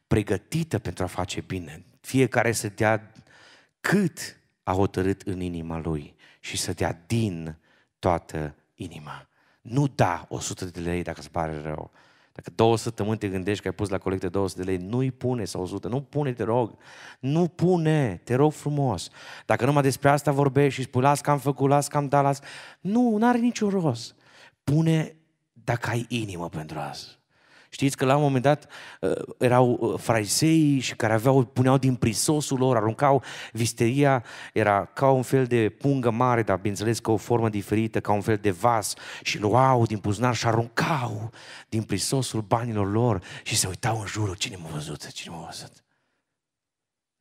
pregătită pentru a face bine. Fiecare să dea cât a hotărât în inima lui și să dea din toată inima. Nu da 100 de lei dacă îți pare rău, dacă două săptămâni te gândești că ai pus la colecte 200 de lei, nu-i pune sau 100, nu pune, te rog. Nu pune, te rog frumos. Dacă numai despre asta vorbești și spui, las că am făcut, las că am dat, las... Nu, nu are niciun rost. Pune dacă ai inimă pentru asta. Știți că la un moment dat uh, erau uh, fraisei și care aveau, puneau din prisosul lor, aruncau visteria, era ca un fel de pungă mare, dar bineînțeles că o formă diferită, ca un fel de vas și luau din buznar și aruncau din prisosul banilor lor și se uitau în jurul, cine m-a văzut, cine m-a văzut.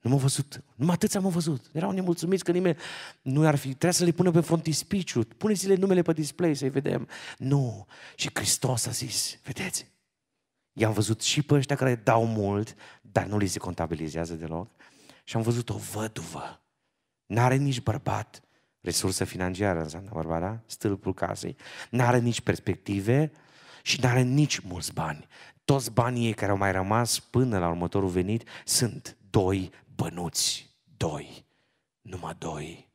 Nu m-au văzut. Numai atâția m-au văzut. Erau nemulțumiți că nimeni nu ar fi. Trebuia să le pună pe frontispiciu. Puneți-le numele pe display să-i vedem. Nu. Și Hristos a zis, vedeți, I-am văzut și pe ăștia care dau mult, dar nu li se contabilizează deloc. Și am văzut o văduvă. N-are nici bărbat. Resursă financiară înseamnă bărbat, da? Stâlpul casei. N-are nici perspective și n-are nici mulți bani. Toți banii ei care au mai rămas până la următorul venit sunt doi bănuți. Doi. Numai doi.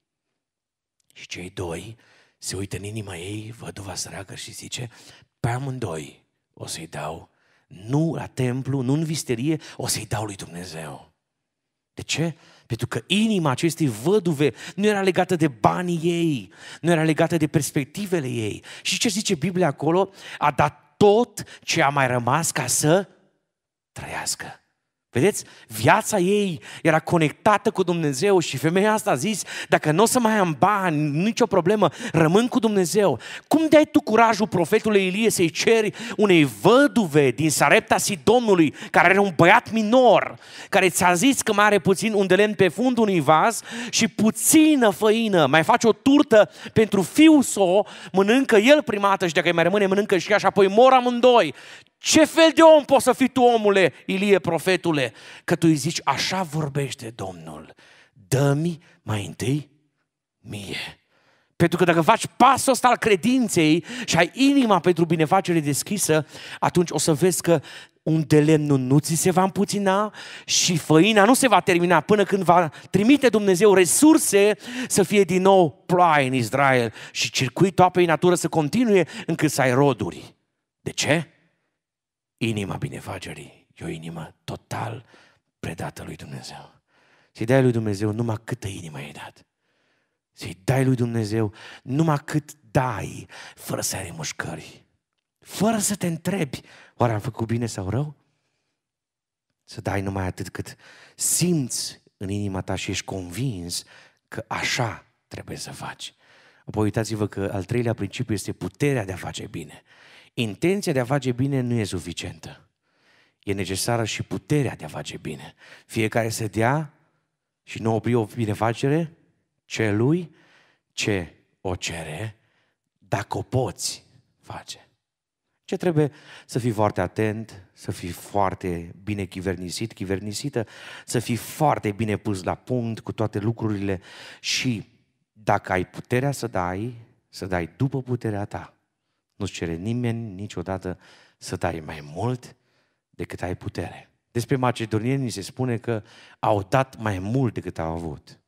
Și cei doi se uită în inima ei, văduva săracă și zice, pe amândoi o să-i dau nu la templu, nu în visterie, o să-i dau lui Dumnezeu. De ce? Pentru că inima acestei văduve nu era legată de banii ei, nu era legată de perspectivele ei. Și ce zice Biblia acolo? A dat tot ce a mai rămas ca să trăiască. Vedeți? Viața ei era conectată cu Dumnezeu și femeia asta a zis, dacă nu o să mai am bani, nicio problemă, rămân cu Dumnezeu. Cum dai tu curajul profetului Ilie să-i ceri unei văduve din Sarepta Sidonului, care era un băiat minor, care ți-a zis că mai are puțin un delen lemn pe fundul unui vas și puțină făină, mai face o turtă pentru fiul său, mănâncă el primată și dacă îi mai rămâne, mănâncă și ea și apoi mor amândoi. Ce fel de om poți să fii tu, omule, Ilie, profetule, că tu îi zici, așa vorbește Domnul, dă-mi mai întâi mie. Pentru că dacă faci pasul ăsta al credinței și ai inima pentru binefacere deschisă, atunci o să vezi că un de nu ți se va împuțina și făina nu se va termina până când va trimite Dumnezeu resurse să fie din nou ploaie în Israel și circuitul apei natură să continue încât să ai roduri. De ce? Inima binefacerii e o inimă total predată lui Dumnezeu. Să-i dai lui Dumnezeu numai câtă inimă ai dat. Să-i dai lui Dumnezeu numai cât dai, fără să ai mușcări. Fără să te întrebi, oare am făcut bine sau rău? Să dai numai atât cât simți în inima ta și ești convins că așa trebuie să faci. Apoi uitați-vă că al treilea principiu este puterea de a face bine. Intenția de a face bine nu e suficientă. E necesară și puterea de a face bine. Fiecare să dea și nu opri o binefacere celui ce o cere, dacă o poți face. Ce trebuie să fii foarte atent, să fii foarte bine chivernisit, chivernisită, să fii foarte bine pus la punct cu toate lucrurile și dacă ai puterea să dai, să dai după puterea ta. Nu-ți cere nimeni niciodată să dai mai mult decât ai putere. Despre macedonieni se spune că au dat mai mult decât au avut.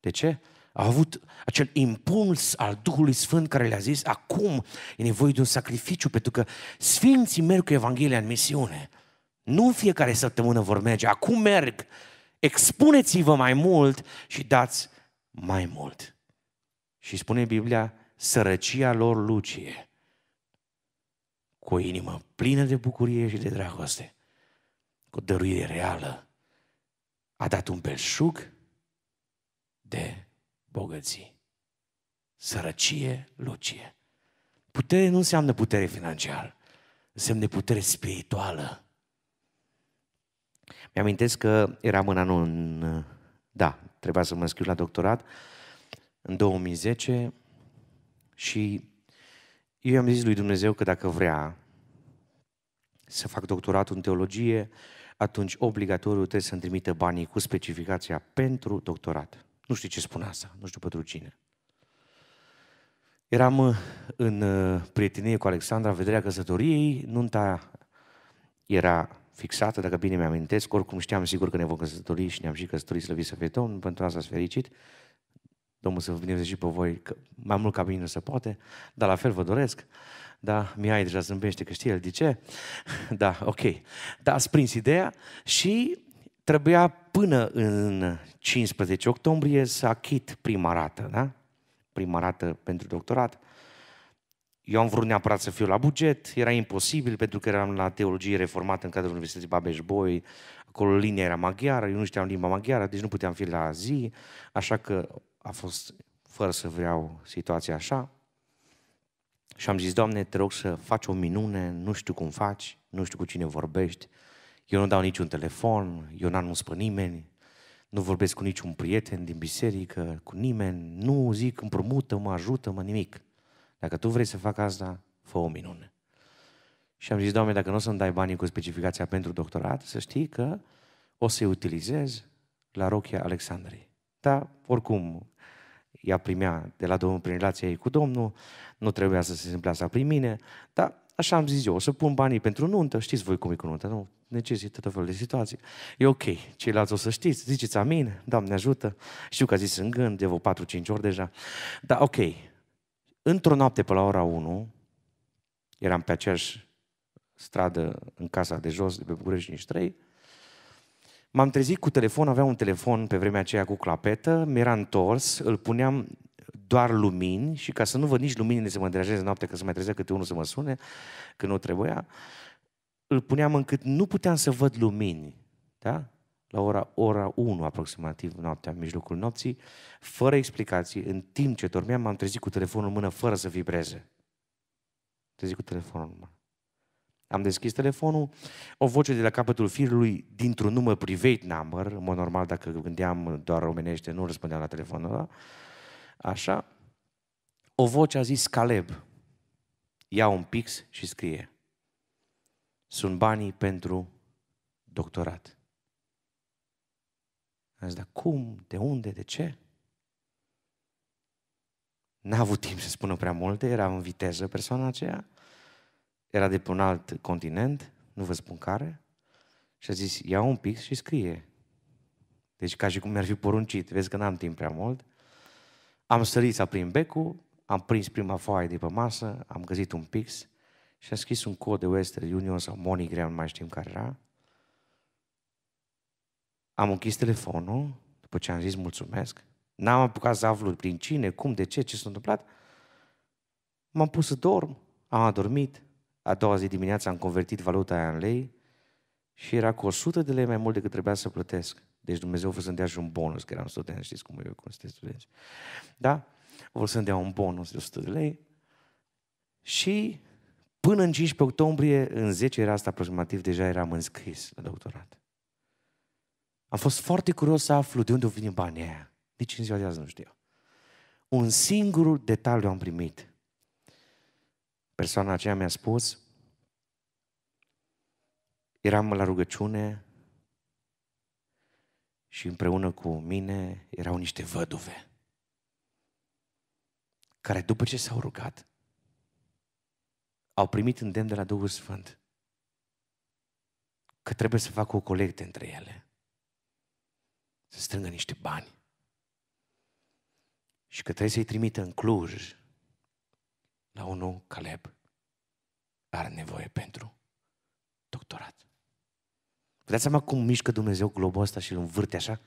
De ce? Au avut acel impuls al Duhului Sfânt care le-a zis acum e nevoie de un sacrificiu pentru că Sfinții merg cu Evanghelia în misiune. Nu în fiecare săptămână vor merge, acum merg. Expuneți-vă mai mult și dați mai mult. Și spune Biblia, sărăcia lor lucie, cu o inimă plină de bucurie și de dragoste, cu dăruire reală, a dat un belșug de bogății. Sărăcie, lucie. Putere nu înseamnă putere financiară, înseamnă putere spirituală. Mi-amintesc că eram în anul, în, da, trebuia să mă înscriu la doctorat, în 2010, și eu i-am zis lui Dumnezeu că dacă vrea să fac doctoratul în teologie, atunci obligatoriu trebuie să-mi trimită banii cu specificația pentru doctorat. Nu știu ce spune asta, nu știu pentru cine. Eram uh, în uh, prietenie cu Alexandra, vederea căsătoriei, nunta era fixată, dacă bine mi-amintesc, oricum știam sigur că ne vom căsători și ne-am și căsătorit slăvit să fie Domnul, pentru asta sunt fericit. Uh, Domnul să vă binecuvânteze și pe voi, că mai mult ca bine se poate, dar la fel vă doresc. Da, Mihai deja zâmbește că știe el de ce. Da, ok. Da, ați prins ideea și trebuia până în 15 octombrie să achit prima rată, da? Prima rată pentru doctorat. Eu am vrut neapărat să fiu la buget, era imposibil pentru că eram la teologie reformată în cadrul Universității babeș Boi, acolo linia era maghiară, eu nu știam limba maghiară, deci nu puteam fi la zi, așa că a fost, fără să vreau, situația așa. Și am zis, Doamne, te rog să faci o minune, nu știu cum faci, nu știu cu cine vorbești, eu nu dau niciun telefon, eu n am pe nimeni, nu vorbesc cu niciun prieten din biserică, cu nimeni, nu zic împrumută-mă, ajută-mă, nimic. Dacă tu vrei să fac asta, fă o minune. Și am zis, Doamne, dacă nu o să-mi dai banii cu specificația pentru doctorat, să știi că o să-i utilizez la rochia Alexandrei. Dar, oricum, ea primea de la Domnul prin relația ei cu Domnul, nu trebuia să se întâmple asta prin mine, dar așa am zis eu, o să pun banii pentru nuntă, știți voi cum e cu nuntă, nu? Necesită tot felul de situații. E ok, ceilalți o să știți, ziceți amin, Doamne ajută, știu că a zis în gând, de vreo 4-5 ori deja, dar ok, într-o noapte pe la ora 1, eram pe aceeași stradă în casa de jos, de pe București, 3, M-am trezit cu telefon, aveam un telefon pe vremea aceea cu clapetă, mi-era întors, îl puneam doar lumini și ca să nu văd nici luminile să mă deranjeze noapte, că să mai trezea câte unul să mă sune, când nu trebuia, îl puneam încât nu puteam să văd lumini, da? la ora, ora 1 aproximativ noaptea, în mijlocul nopții, fără explicații, în timp ce dormeam, m-am trezit cu telefonul în mână, fără să vibreze. Trezit cu telefonul în mână. Am deschis telefonul, o voce de la capătul firului, dintr-un număr private number, în mod normal dacă gândeam doar românește, nu răspundeam la telefonul ăla, așa, o voce a zis Caleb, ia un pix și scrie, sunt banii pentru doctorat. Am zis, dar cum, de unde, de ce? N-a avut timp să spună prea multe, era în viteză persoana aceea era de pe un alt continent, nu vă spun care, și a zis, ia un pix și scrie. Deci ca și cum mi-ar fi poruncit, vezi că n-am timp prea mult. Am sărit să prin becul, am prins prima foaie de pe masă, am găsit un pix și am scris un cod de Western Union sau MoneyGram, nu mai știm care era. Am închis telefonul, după ce am zis mulțumesc, n-am apucat să aflu prin cine, cum, de ce, ce s-a întâmplat. M-am pus să dorm, am adormit, a doua zi dimineața am convertit valuta aia în lei și era cu 100 de lei mai mult decât trebuia să plătesc. Deci Dumnezeu vă să-mi dea și un bonus, că eram student, știți cum eu, cum sunteți studenți. Da? Vă să-mi dea un bonus de 100 de lei. Și până în 15 octombrie, în 10 era asta aproximativ, deja eram înscris la doctorat. Am fost foarte curios să aflu de unde venit banii aia. Nici în ziua de azi nu știu. Un singur detaliu am primit – Persoana aceea mi-a spus, eram la rugăciune și împreună cu mine erau niște văduve care după ce s-au rugat au primit îndemn de la Duhul Sfânt că trebuie să facă o colectă între ele, să strângă niște bani și că trebuie să-i trimită în Cluj la unul Caleb are nevoie pentru doctorat. Vă dați seama cum mișcă Dumnezeu globul ăsta și îl învârte așa?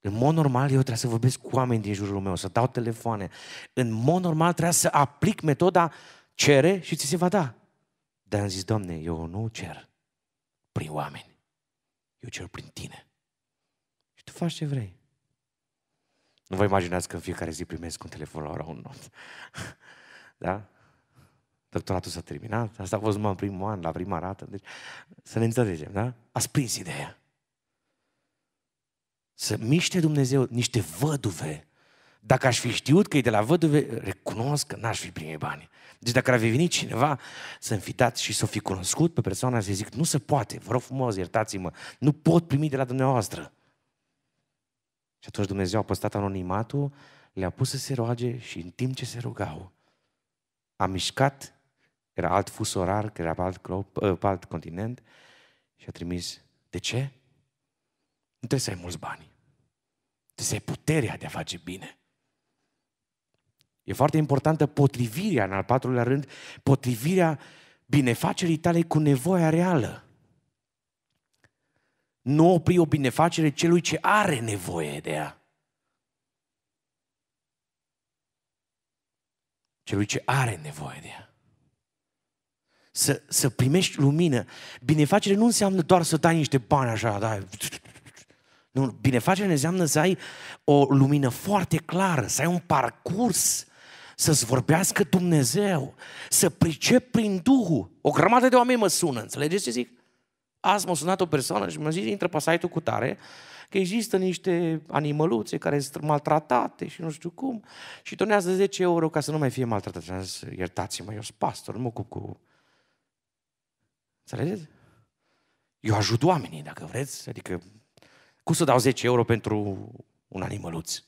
În mod normal eu trebuie să vorbesc cu oameni din jurul meu, să dau telefoane. În mod normal trebuie să aplic metoda cere și ți se va da. Dar am zis, Doamne, eu nu cer prin oameni. Eu cer prin Tine. Și Tu faci ce vrei. Nu vă imaginați că în fiecare zi primesc un telefon la ora 1 Da? Doctoratul s-a terminat, asta a fost numai în primul an, la prima rată, deci să ne înțelegem, da? Ați prins ideea. Să miște Dumnezeu niște văduve. Dacă aș fi știut că e de la văduve, recunosc că n-aș fi primit bani. Deci dacă ar fi venit cineva să-mi fi dat și să fi cunoscut pe persoana, să zic, nu se poate, vă rog frumos, iertați-mă, nu pot primi de la dumneavoastră. Și atunci Dumnezeu a păstrat anonimatul, le-a pus să se roage și în timp ce se rugau, a mișcat, era alt fus orar, că era pe alt, glob, pe alt continent, și a trimis. De ce? Nu trebuie să ai mulți bani. Trebuie să ai puterea de a face bine. E foarte importantă potrivirea, în al patrulea rând, potrivirea binefacerii tale cu nevoia reală nu opri o binefacere celui ce are nevoie de ea. Celui ce are nevoie de ea. Să, să primești lumină. Binefacere nu înseamnă doar să dai niște bani așa, da. Nu, binefacere înseamnă să ai o lumină foarte clară, să ai un parcurs, să-ți vorbească Dumnezeu, să pricep prin Duhul. O grămadă de oameni mă sună, înțelegeți ce zic? Azi m-a sunat o persoană și mi-a zis, intră pe site-ul cu tare, că există niște animăluțe care sunt maltratate și nu știu cum, și donează 10 euro ca să nu mai fie maltratate. Și am zis, iertați-mă, eu sunt pastor, nu mă ocup cu... Înțelegeți? Eu ajut oamenii, dacă vreți, adică cum să dau 10 euro pentru un animăluț?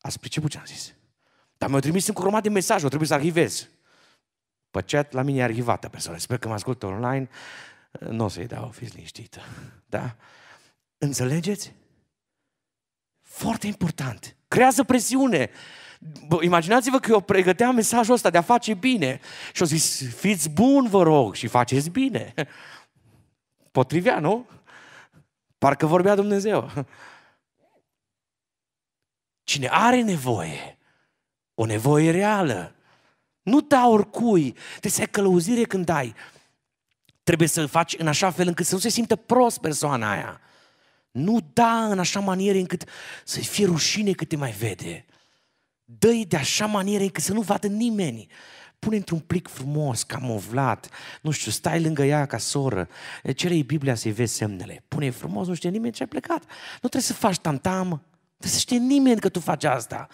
Ați priceput ce am zis? Dar mi-au trimis încă o de mesaje, o trebuie să arhivez pe chat, la mine e arhivată persoana. Sper că mă ascultă online, nu o să-i dau, fiți liniștită. Da? Înțelegeți? Foarte important. Creează presiune. Imaginați-vă că eu pregăteam mesajul ăsta de a face bine și o zis, fiți bun, vă rog, și faceți bine. Potrivea, nu? Parcă vorbea Dumnezeu. Cine are nevoie, o nevoie reală, nu da oricui. Trebuie deci să ai călăuzire când dai. Trebuie să faci în așa fel încât să nu se simtă prost persoana aia. Nu da în așa manieră încât să i fie rușine cât te mai vede. dă de așa manieră încât să nu vadă nimeni. Pune într-un plic frumos, camovlat, nu știu, stai lângă ea ca soră, cere Biblia să-i vezi semnele. pune frumos, nu știe nimeni ce a plecat. Nu trebuie să faci tantam, trebuie să știe nimeni că tu faci asta.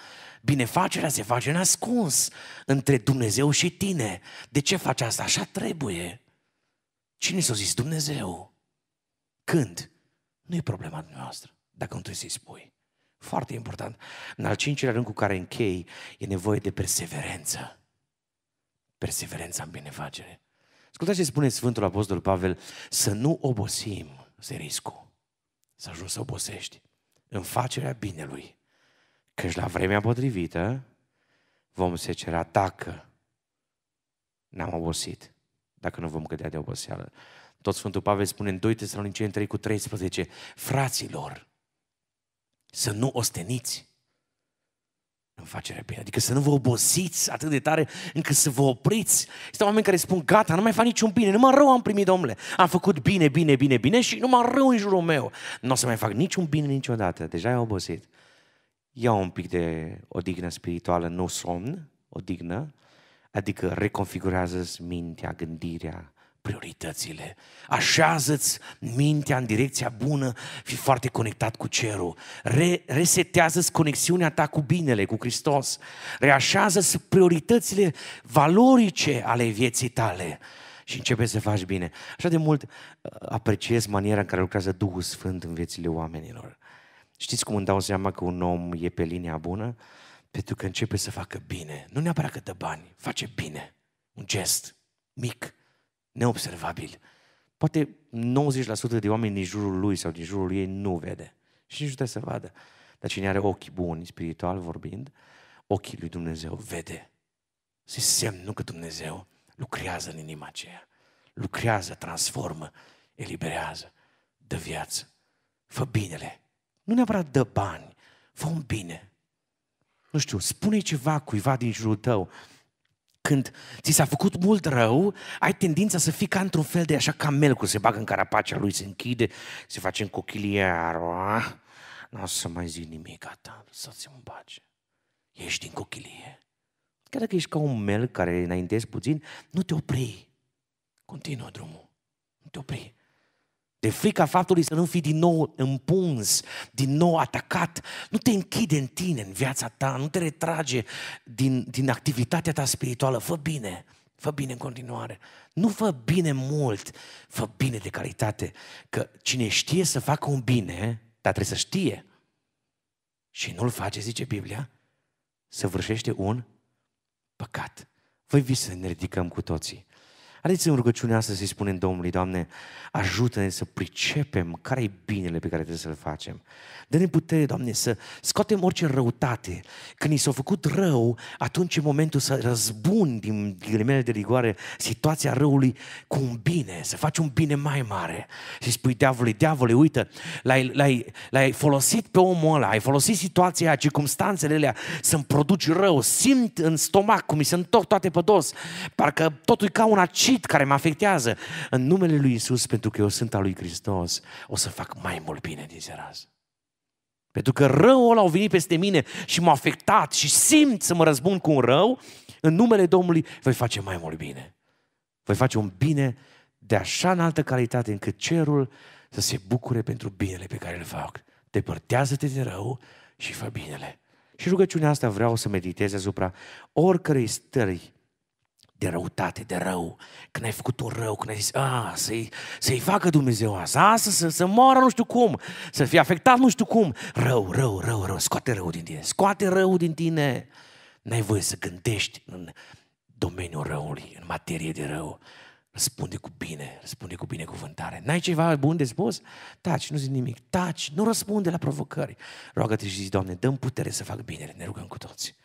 Binefacerea se face în ascuns între Dumnezeu și tine. De ce faci asta? Așa trebuie. Cine s-a zis Dumnezeu? Când? Nu e problema noastră, dacă nu trebuie să-i spui. Foarte important. În al cincilea rând cu care închei, e nevoie de perseverență. Perseverența în binefacere. Ascultați ce spune Sfântul Apostol Pavel, să nu obosim, se riscu, să ajungi să obosești în facerea binelui, căci la vremea potrivită vom secera dacă n-am obosit, dacă nu vom cădea de oboseală. Tot Sfântul Pavel spune în 2 Tesaloniceni 3 cu 13, fraților, să nu osteniți în facerea bine. Adică să nu vă obosiți atât de tare încât să vă opriți. Este oameni care spun, gata, nu mai fac niciun bine, numai rău am primit, domnule. Am făcut bine, bine, bine, bine și numai rău în jurul meu. Nu o să mai fac niciun bine niciodată, deja e obosit ia un pic de odihnă spirituală, nu somn, odihnă, adică reconfigurează-ți mintea, gândirea, prioritățile. Așează-ți mintea în direcția bună, fii foarte conectat cu cerul. Re- resetează-ți conexiunea ta cu binele, cu Hristos. Reașează-ți prioritățile valorice ale vieții tale și începe să faci bine. Așa de mult uh, apreciez maniera în care lucrează Duhul Sfânt în viețile oamenilor. Știți cum îmi dau seama că un om e pe linia bună? Pentru că începe să facă bine. Nu neapărat că dă bani, face bine. Un gest mic, neobservabil. Poate 90% de oameni din jurul lui sau din jurul ei nu vede. Și nici nu să vadă. Dar cine are ochi buni, spiritual vorbind, ochii lui Dumnezeu vede. Se nu că Dumnezeu lucrează în inima aceea. Lucrează, transformă, eliberează, dă viață. Fă binele, nu neapărat dă bani, fă un bine. Nu știu, spune ceva cuiva din jurul tău. Când ți s-a făcut mult rău, ai tendința să fii ca într-un fel de așa camel, cu se bagă în carapacea lui, se închide, se face în cochilie, ah, Nu o să mai zic nimic, gata, ți mă în Ești din cochilie. Chiar dacă ești ca un mel care înaintezi puțin, nu te opri. Continuă drumul. Nu te opri. De frica faptului să nu fii din nou împuns, din nou atacat, nu te închide în tine, în viața ta, nu te retrage din, din activitatea ta spirituală. Fă bine, fă bine în continuare. Nu fă bine mult, fă bine de calitate. Că cine știe să facă un bine, dar trebuie să știe, și nu-l face, zice Biblia, să vârșește un păcat. Voi vi să ne ridicăm cu toții. Haideți în rugăciunea asta să-i spunem Domnului, Doamne, ajută-ne să pricepem care e binele pe care trebuie să-l facem. Dă-ne putere, Doamne, să scoatem orice răutate. Când i s-a făcut rău, atunci e momentul să răzbun din ghilimele de rigoare situația răului cu un bine, să faci un bine mai mare. Și spui diavolului, diavole, uite, l-ai, l-ai, l-ai folosit pe omul ăla, ai folosit situația aia, circumstanțele alea, să-mi produci rău, simt în stomac cum mi se întorc toate pe dos, parcă totul e ca un acid greșit, care mă afectează. În numele Lui Isus, pentru că eu sunt al Lui Hristos, o să fac mai mult bine din seara asta. Pentru că răul ăla a venit peste mine și m-a afectat și simt să mă răzbun cu un rău, în numele Domnului voi face mai mult bine. Voi face un bine de așa înaltă calitate încât cerul să se bucure pentru binele pe care îl fac. Depărtează-te de rău și fă binele. Și rugăciunea asta vreau să meditez asupra oricărei stări de răutate, de rău, când ai făcut un rău, când ai zis, a, să-i, să-i facă Dumnezeu asta, a, să, să, să moară nu știu cum, să fie afectat nu știu cum, rău, rău, rău, rău, scoate rău din tine, scoate rău din tine. N-ai voie să gândești în domeniul răului, în materie de rău. Răspunde cu bine, răspunde cu binecuvântare. N-ai ceva bun de spus? Taci, nu zici nimic. Taci, nu răspunde la provocări. Roagă-te și zici, Doamne, dăm putere să fac binele. Ne rugăm cu toți.